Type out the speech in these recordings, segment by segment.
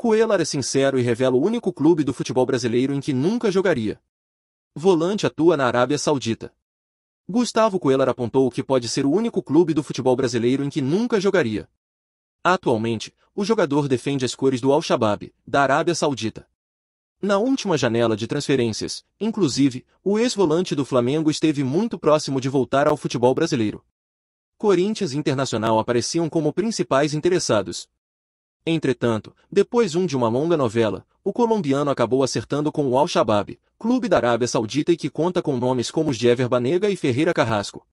Cuellar é sincero e revela o único clube do futebol brasileiro em que nunca jogaria. Volante atua na Arábia Saudita. Gustavo Cuellar apontou que pode ser o único clube do futebol brasileiro em que nunca jogaria. Atualmente, o jogador defende as cores do Al-Shabaab, da Arábia Saudita. Na última janela de transferências, inclusive, o ex-volante do Flamengo esteve muito próximo de voltar ao futebol brasileiro. Corinthians e Internacional apareciam como principais interessados, Entretanto, depois um de uma longa novela, o colombiano acabou acertando com o Al-Shabaab, clube da Arábia Saudita e que conta com nomes como os de Ever Banega e Ferreira Carrasco.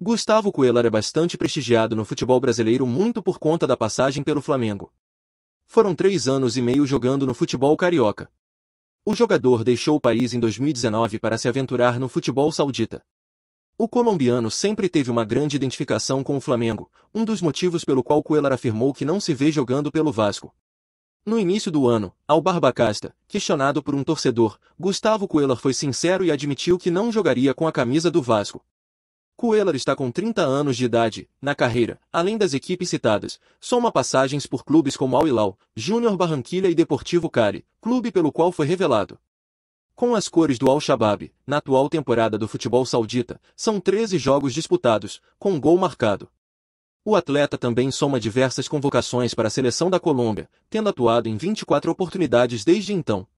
Gustavo Coelho é bastante prestigiado no futebol brasileiro muito por conta da passagem pelo Flamengo. Foram três anos e meio jogando no futebol carioca. O jogador deixou o país em 2019 para se aventurar no futebol saudita. O colombiano sempre teve uma grande identificação com o Flamengo, um dos motivos pelo qual Cuellar afirmou que não se vê jogando pelo Vasco. No início do ano, ao Barbacasta, questionado por um torcedor, Gustavo Cuellar foi sincero e admitiu que não jogaria com a camisa do Vasco. Cuellar está com 30 anos de idade, na carreira, além das equipes citadas, soma passagens por clubes como Al Hilal, Júnior Barranquilha e Deportivo Cari, clube pelo qual foi revelado. Com as cores do Al-Shabaab, na atual temporada do futebol saudita, são 13 jogos disputados, com um gol marcado. O atleta também soma diversas convocações para a seleção da Colômbia, tendo atuado em 24 oportunidades desde então.